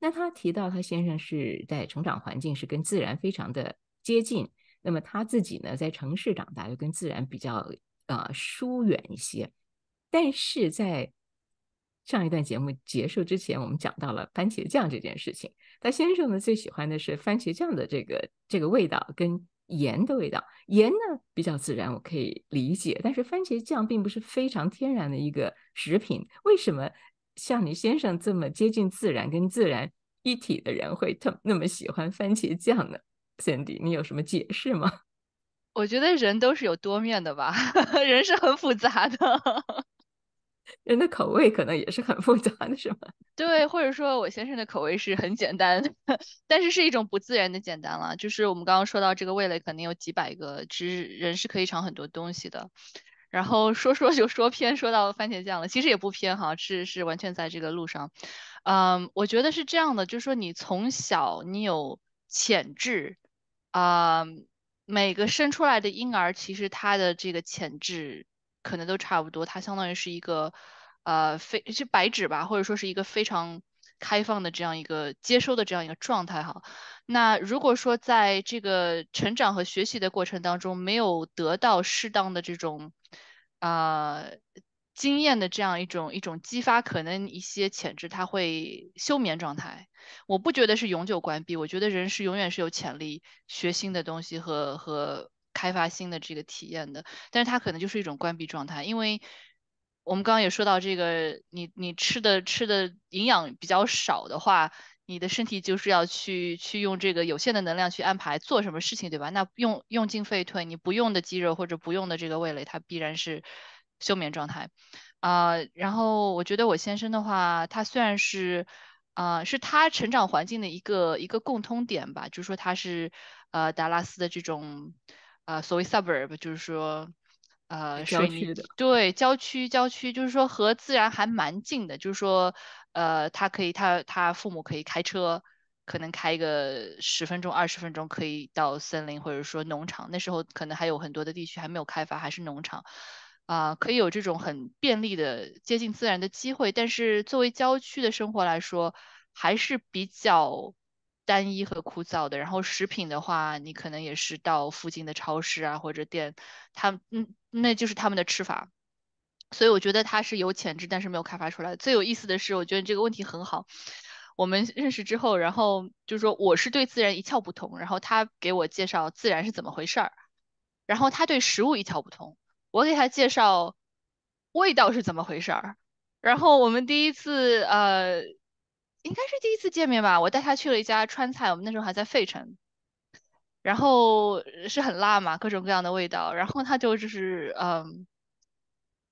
那他提到，他先生是在成长环境是跟自然非常的接近，那么他自己呢，在城市长大，又跟自然比较呃疏远一些。但是在上一段节目结束之前，我们讲到了番茄酱这件事情。他先生呢，最喜欢的是番茄酱的这个这个味道跟。盐的味道，盐呢比较自然，我可以理解。但是番茄酱并不是非常天然的一个食品，为什么像你先生这么接近自然跟自然一体的人会特那么喜欢番茄酱呢 c i n d y 你有什么解释吗？我觉得人都是有多面的吧，*laughs* 人是很复杂的。人的口味可能也是很复杂的，是吗？*laughs* 对，或者说我先生的口味是很简单，*laughs* 但是是一种不自然的简单了。就是我们刚刚说到这个味蕾，肯定有几百个实人是可以尝很多东西的。然后说说就说偏说到番茄酱了，其实也不偏哈，是是完全在这个路上。嗯，我觉得是这样的，就是说你从小你有潜质啊，每个生出来的婴儿其实他的这个潜质。可能都差不多，它相当于是一个，呃，非是白纸吧，或者说是一个非常开放的这样一个接收的这样一个状态哈。那如果说在这个成长和学习的过程当中，没有得到适当的这种，啊，经验的这样一种一种激发，可能一些潜质它会休眠状态。我不觉得是永久关闭，我觉得人是永远是有潜力学新的东西和和。开发新的这个体验的，但是它可能就是一种关闭状态，因为我们刚刚也说到这个，你你吃的吃的营养比较少的话，你的身体就是要去去用这个有限的能量去安排做什么事情，对吧？那用用进废退，你不用的肌肉或者不用的这个味蕾，它必然是休眠状态啊。然后我觉得我先生的话，他虽然是啊，是他成长环境的一个一个共通点吧，就是说他是呃达拉斯的这种。啊，所谓 suburb 就是说，呃，郊对，郊区，郊区就是说和自然还蛮近的，就是说，呃，他可以，他他父母可以开车，可能开个十分钟、二十分钟可以到森林，或者说农场。那时候可能还有很多的地区还没有开发，还是农场，啊，可以有这种很便利的接近自然的机会。但是作为郊区的生活来说，还是比较。单一和枯燥的。然后食品的话，你可能也是到附近的超市啊或者店，他嗯，那就是他们的吃法。所以我觉得它是有潜质，但是没有开发出来。最有意思的是，我觉得这个问题很好。我们认识之后，然后就是说我是对自然一窍不通，然后他给我介绍自然是怎么回事儿，然后他对食物一窍不通，我给他介绍味道是怎么回事儿。然后我们第一次呃。应该是第一次见面吧，我带他去了一家川菜，我们那时候还在费城，然后是很辣嘛，各种各样的味道，然后他就就是嗯，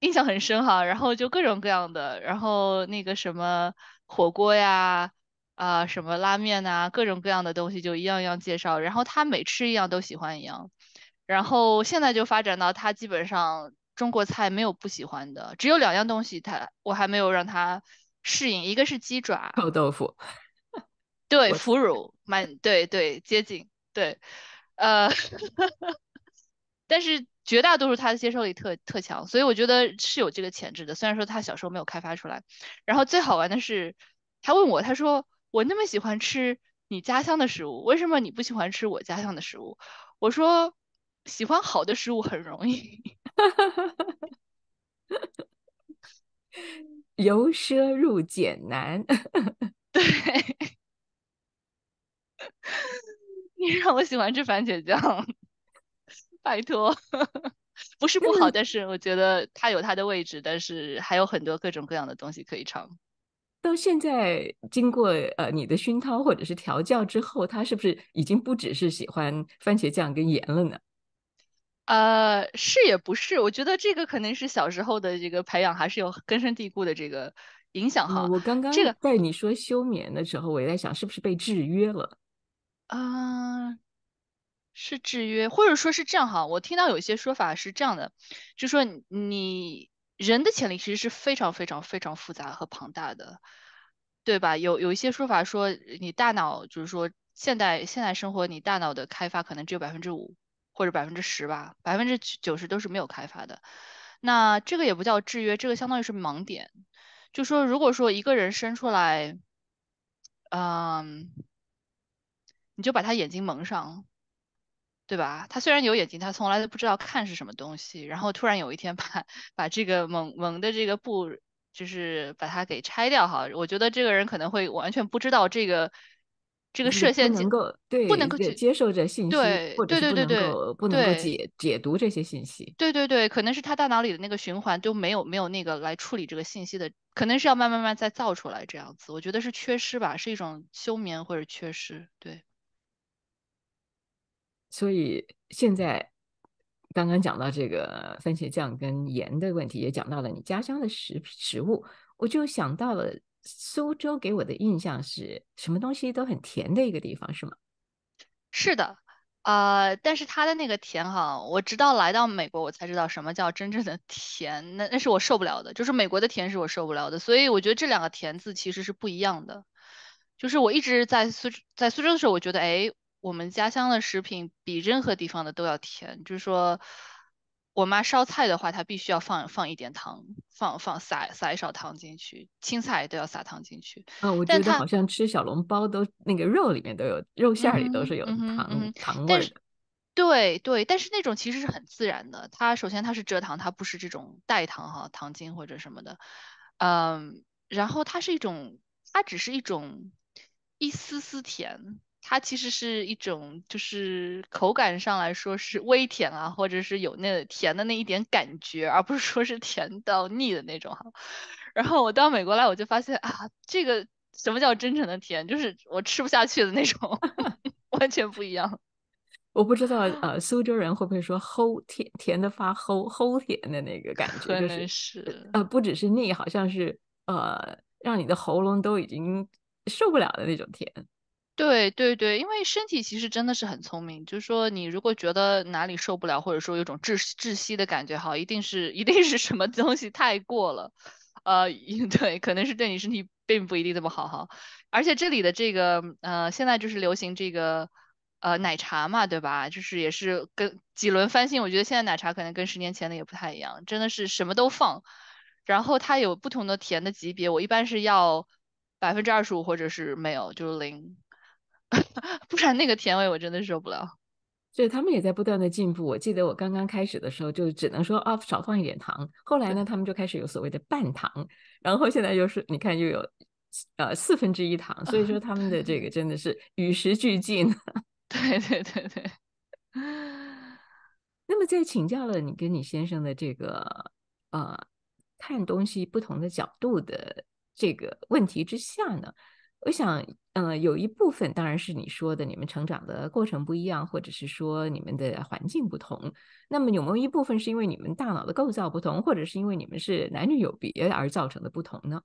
印象很深哈，然后就各种各样的，然后那个什么火锅呀，啊什么拉面呐，各种各样的东西就一样一样介绍，然后他每吃一样都喜欢一样，然后现在就发展到他基本上中国菜没有不喜欢的，只有两样东西他我还没有让他。适应，一个是鸡爪，臭豆腐，对腐乳，蛮对对接近，对，呃，*laughs* 但是绝大多数他的接受力特特强，所以我觉得是有这个潜质的，虽然说他小时候没有开发出来。然后最好玩的是，他问我，他说我那么喜欢吃你家乡的食物，为什么你不喜欢吃我家乡的食物？我说喜欢好的食物很容易。*laughs* 由奢入俭难。*laughs* 对，*laughs* 你让我喜欢吃番茄酱，*laughs* 拜托，不是不好，但是我觉得它有它的位置，但是还有很多各种各样的东西可以尝。到现在，经过呃你的熏陶或者是调教之后，他是不是已经不只是喜欢番茄酱跟盐了呢？呃，是也不是，我觉得这个可能是小时候的这个培养还是有根深蒂固的这个影响哈。我刚刚这个在你说休眠的时候，我也在想是不是被制约了。啊，是制约，或者说是这样哈。我听到有一些说法是这样的，就说你人的潜力其实是非常非常非常复杂和庞大的，对吧？有有一些说法说你大脑，就是说现代现代生活，你大脑的开发可能只有百分之五。或者百分之十吧，百分之九十都是没有开发的。那这个也不叫制约，这个相当于是盲点。就说如果说一个人生出来，嗯，你就把他眼睛蒙上，对吧？他虽然有眼睛，他从来都不知道看是什么东西。然后突然有一天 *laughs* 把把这个蒙蒙的这个布，就是把它给拆掉哈，我觉得这个人可能会完全不知道这个。这个射线能够对不能够接受这信息，或者不能够不能够解解读这些信息。对对对，可能是他大脑里的那个循环都没有没有那个来处理这个信息的，可能是要慢慢慢再造出来这样子。我觉得是缺失吧，是一种休眠或者缺失。对。所以现在刚刚讲到这个番茄酱跟盐的问题，也讲到了你家乡的食食物，我就想到了。苏州给我的印象是什么东西都很甜的一个地方，是吗？是的，呃，但是它的那个甜哈，我直到来到美国，我才知道什么叫真正的甜。那那是我受不了的，就是美国的甜是我受不了的。所以我觉得这两个“甜”字其实是不一样的。就是我一直在苏在苏州的时候，我觉得，哎，我们家乡的食品比任何地方的都要甜，就是说。我妈烧菜的话，她必须要放放一点糖，放放撒撒一勺糖进去，青菜都要撒糖进去。嗯，我觉得好像吃小笼包都那个肉里面都有肉馅儿里都是有糖糖味的。对对，但是那种其实是很自然的，它首先它是蔗糖，它不是这种代糖哈糖精或者什么的，嗯，然后它是一种，它只是一种一丝丝甜。它其实是一种，就是口感上来说是微甜啊，或者是有那甜的那一点感觉，而不是说是甜到腻的那种哈。然后我到美国来，我就发现啊，这个什么叫真诚的甜，就是我吃不下去的那种，*laughs* 完全不一样。我不知道呃，苏州人会不会说齁甜，甜的发齁，齁甜的那个感觉，就是呃，不只是腻，好像是呃，让你的喉咙都已经受不了的那种甜。对对对，因为身体其实真的是很聪明，就是说你如果觉得哪里受不了，或者说有种窒窒息的感觉，哈，一定是一定是什么东西太过了，呃，*laughs* 对，可能是对你身体并不一定那么好，哈。而且这里的这个，呃，现在就是流行这个，呃，奶茶嘛，对吧？就是也是跟几轮翻新，我觉得现在奶茶可能跟十年前的也不太一样，真的是什么都放，然后它有不同的甜的级别，我一般是要百分之二十五或者是没有，就是零。*laughs* 不然那个甜味我真的受不了。所以他们也在不断的进步。我记得我刚刚开始的时候就只能说啊少放一点糖。后来呢，他们就开始有所谓的半糖，然后现在又是你看又有呃四分之一糖。所以说他们的这个真的是与时俱进。*laughs* 对对对对。那么在请教了你跟你先生的这个呃看东西不同的角度的这个问题之下呢？我想，嗯，有一部分当然是你说的，你们成长的过程不一样，或者是说你们的环境不同。那么有没有一部分是因为你们大脑的构造不同，或者是因为你们是男女有别而造成的不同呢？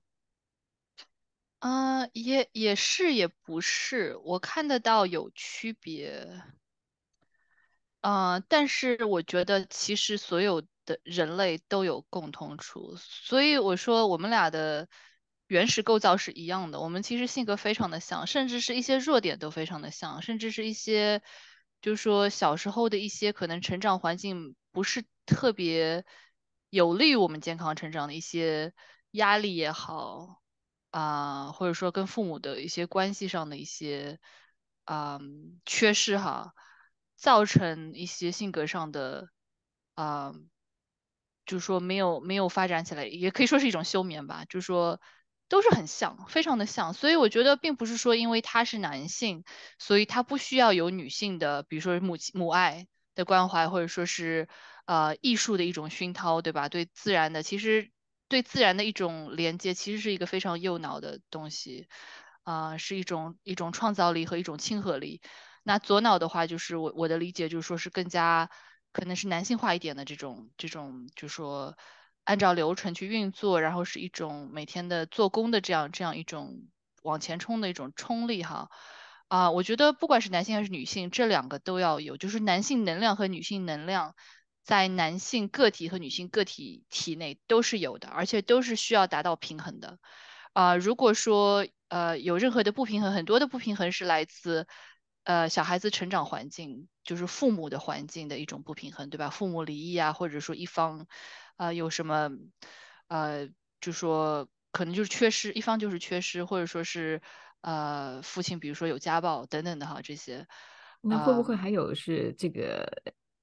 也也是也不是，我看得到有区别。呃，但是我觉得其实所有的人类都有共同处，所以我说我们俩的。原始构造是一样的，我们其实性格非常的像，甚至是一些弱点都非常的像，甚至是一些，就是说小时候的一些可能成长环境不是特别有利于我们健康成长的一些压力也好啊，或者说跟父母的一些关系上的一些啊缺失哈，造成一些性格上的啊，就是说没有没有发展起来，也可以说是一种休眠吧，就是说。都是很像，非常的像，所以我觉得并不是说因为他是男性，所以他不需要有女性的，比如说母亲母爱的关怀，或者说是，呃，艺术的一种熏陶，对吧？对自然的，其实对自然的一种连接，其实是一个非常右脑的东西，啊，是一种一种创造力和一种亲和力。那左脑的话，就是我我的理解就是说是更加可能是男性化一点的这种这种，就是说。按照流程去运作，然后是一种每天的做工的这样这样一种往前冲的一种冲力哈，啊，我觉得不管是男性还是女性，这两个都要有，就是男性能量和女性能量，在男性个体和女性个体体内都是有的，而且都是需要达到平衡的，啊，如果说呃有任何的不平衡，很多的不平衡是来自。呃，小孩子成长环境就是父母的环境的一种不平衡，对吧？父母离异啊，或者说一方，呃，有什么，呃，就说可能就是缺失一方就是缺失，或者说是，呃，父亲比如说有家暴等等的哈，这些，那会不会还有是这个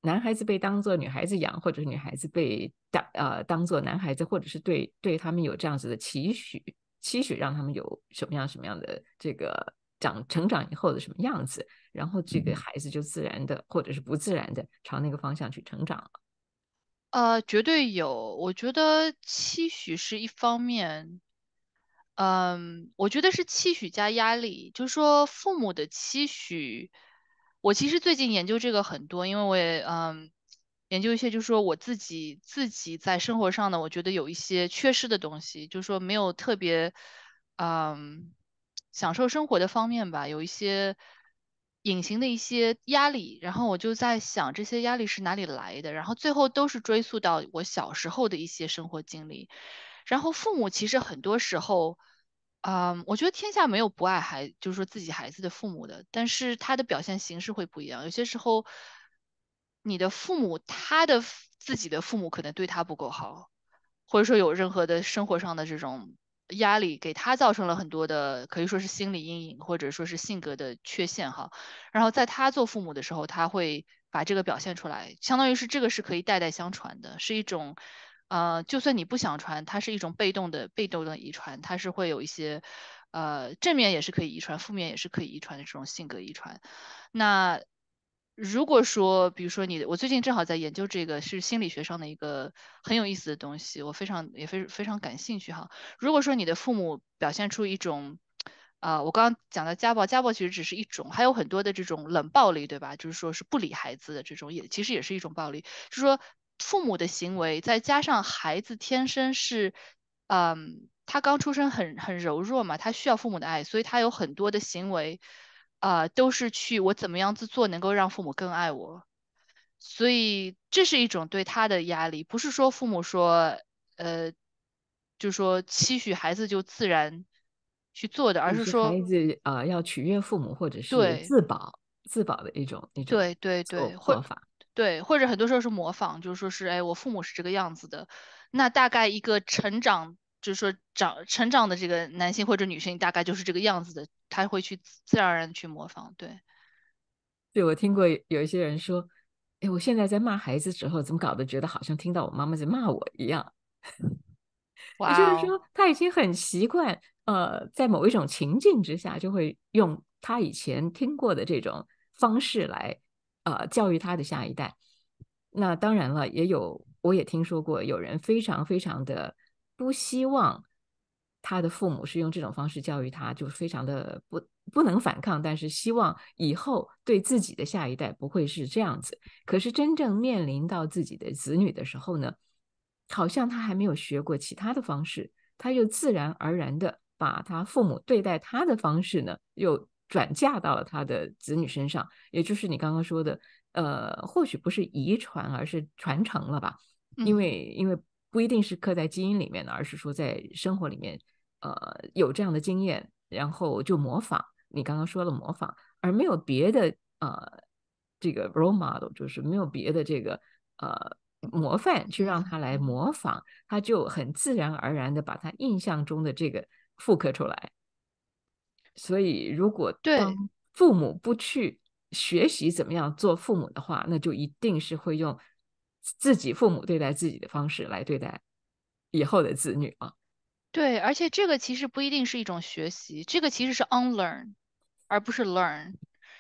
男孩子被当做女孩子养，或者是女孩子被当呃当做男孩子，或者是对对他们有这样子的期许，期许让他们有什么样什么样的这个。长成长以后的什么样子，然后这个孩子就自然的或者是不自然的朝那个方向去成长了。呃，绝对有，我觉得期许是一方面，嗯，我觉得是期许加压力，就是说父母的期许。我其实最近研究这个很多，因为我也嗯，研究一些就是说我自己自己在生活上呢，我觉得有一些缺失的东西，就是说没有特别嗯。享受生活的方面吧，有一些隐形的一些压力，然后我就在想这些压力是哪里来的，然后最后都是追溯到我小时候的一些生活经历，然后父母其实很多时候，嗯，我觉得天下没有不爱孩，就是说自己孩子的父母的，但是他的表现形式会不一样，有些时候你的父母他的自己的父母可能对他不够好，或者说有任何的生活上的这种。压力给他造成了很多的，可以说是心理阴影，或者说是性格的缺陷哈。然后在他做父母的时候，他会把这个表现出来，相当于是这个是可以代代相传的，是一种，呃，就算你不想传，它是一种被动的、被动的遗传，它是会有一些，呃，正面也是可以遗传，负面也是可以遗传的这种性格遗传。那如果说，比如说你，我最近正好在研究这个，是心理学上的一个很有意思的东西，我非常也非非常感兴趣哈。如果说你的父母表现出一种，呃，我刚刚讲到家暴，家暴其实只是一种，还有很多的这种冷暴力，对吧？就是说是不理孩子的这种，也其实也是一种暴力。就是说父母的行为，再加上孩子天生是，嗯，他刚出生很很柔弱嘛，他需要父母的爱，所以他有很多的行为。啊，都是去我怎么样子做能够让父母更爱我，所以这是一种对他的压力，不是说父母说，呃，就说期许孩子就自然去做的，而是说孩子啊要取悦父母或者是自保自保的一种一种对对对模法，对或者很多时候是模仿，就是说是哎我父母是这个样子的，那大概一个成长。就是说，长成长的这个男性或者女性，大概就是这个样子的，他会去自然而然去模仿。对，对我听过有一些人说，哎，我现在在骂孩子之后，怎么搞得觉得好像听到我妈妈在骂我一样？*laughs* 就是说，他已经很习惯，呃，在某一种情境之下，就会用他以前听过的这种方式来，呃，教育他的下一代。那当然了，也有我也听说过有人非常非常的。不希望他的父母是用这种方式教育他，就非常的不不能反抗，但是希望以后对自己的下一代不会是这样子。可是真正面临到自己的子女的时候呢，好像他还没有学过其他的方式，他就自然而然的把他父母对待他的方式呢，又转嫁到了他的子女身上，也就是你刚刚说的，呃，或许不是遗传，而是传承了吧？因为因为。不一定是刻在基因里面的，而是说在生活里面，呃，有这样的经验，然后就模仿。你刚刚说了模仿，而没有别的呃，这个 role model，就是没有别的这个呃模范去让他来模仿，他就很自然而然的把他印象中的这个复刻出来。所以，如果当父母不去学习怎么样做父母的话，那就一定是会用。自己父母对待自己的方式来对待以后的子女啊，对，而且这个其实不一定是一种学习，这个其实是 unlearn，而不是 learn，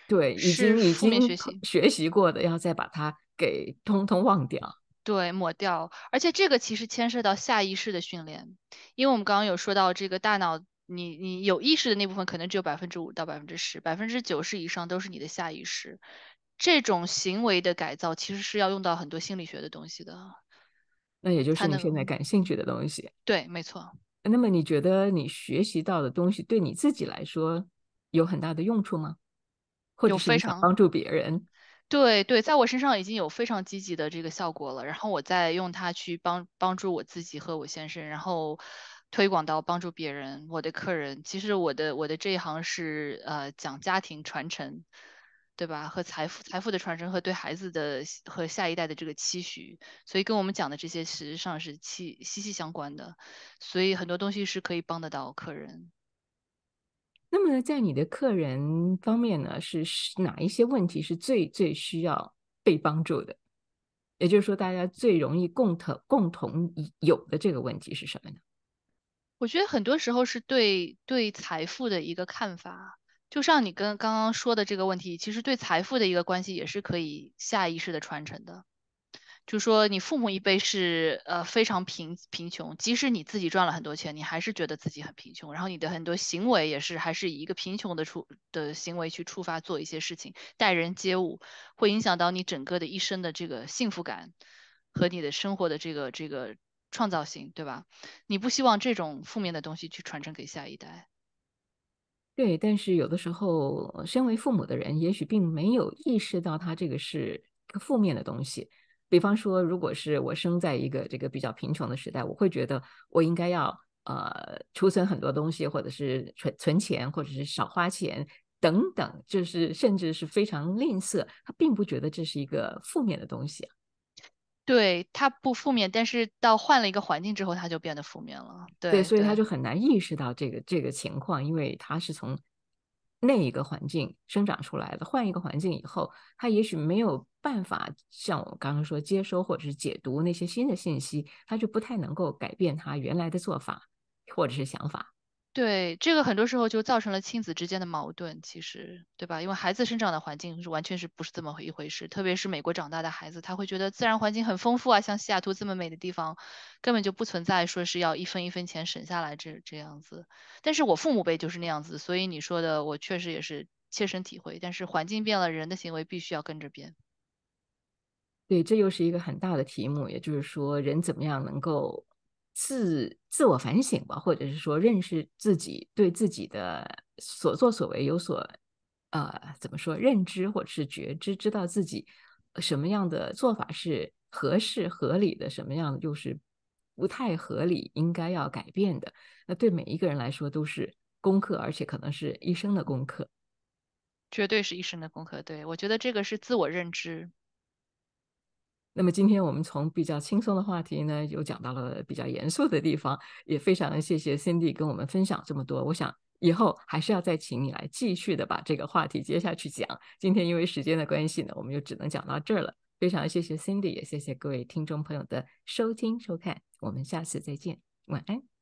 对，已经已经学习过的，要再把它给通通忘掉，对，抹掉，而且这个其实牵涉到下意识的训练，因为我们刚刚有说到这个大脑，你你有意识的那部分可能只有百分之五到百分之十，百分之九十以上都是你的下意识。这种行为的改造其实是要用到很多心理学的东西的，那也就是你现在感兴趣的东西。对，没错。那么你觉得你学习到的东西对你自己来说有很大的用处吗？或者是常帮助别人？对对，在我身上已经有非常积极的这个效果了。然后我再用它去帮帮助我自己和我先生，然后推广到帮助别人，我的客人。其实我的我的这一行是呃讲家庭传承。对吧？和财富、财富的传承和对孩子的和下一代的这个期许，所以跟我们讲的这些实际上是息息相关的。所以很多东西是可以帮得到客人。那么在你的客人方面呢，是哪一些问题是最最需要被帮助的？也就是说，大家最容易共同共同有的这个问题是什么呢？我觉得很多时候是对对财富的一个看法。就像你跟刚刚说的这个问题，其实对财富的一个关系也是可以下意识的传承的。就说你父母一辈是呃非常贫贫穷，即使你自己赚了很多钱，你还是觉得自己很贫穷。然后你的很多行为也是还是以一个贫穷的出的行为去触发做一些事情，待人接物，会影响到你整个的一生的这个幸福感和你的生活的这个这个创造性，对吧？你不希望这种负面的东西去传承给下一代。对，但是有的时候，身为父母的人，也许并没有意识到他这个是一个负面的东西。比方说，如果是我生在一个这个比较贫穷的时代，我会觉得我应该要呃储存很多东西，或者是存存钱，或者是少花钱等等，就是甚至是非常吝啬，他并不觉得这是一个负面的东西。对他不负面，但是到换了一个环境之后，他就变得负面了。对，所以他就很难意识到这个这个情况，因为他是从那一个环境生长出来的，换一个环境以后，他也许没有办法像我刚刚说接收或者是解读那些新的信息，他就不太能够改变他原来的做法或者是想法。对这个很多时候就造成了亲子之间的矛盾，其实对吧？因为孩子生长的环境是完全是不是这么一回事，特别是美国长大的孩子，他会觉得自然环境很丰富啊，像西雅图这么美的地方，根本就不存在说是要一分一分钱省下来这这样子。但是我父母辈就是那样子，所以你说的我确实也是切身体会。但是环境变了，人的行为必须要跟着变。对，这又是一个很大的题目，也就是说，人怎么样能够？自自我反省吧，或者是说认识自己，对自己的所作所为有所呃，怎么说认知或者是觉知，知道自己什么样的做法是合适合理的，什么样的又是不太合理，应该要改变的。那对每一个人来说都是功课，而且可能是一生的功课，绝对是一生的功课。对我觉得这个是自我认知。那么今天我们从比较轻松的话题呢，又讲到了比较严肃的地方，也非常的谢谢 Cindy 跟我们分享这么多。我想以后还是要再请你来继续的把这个话题接下去讲。今天因为时间的关系呢，我们就只能讲到这儿了。非常谢谢 Cindy，也谢谢各位听众朋友的收听收看，我们下次再见，晚安。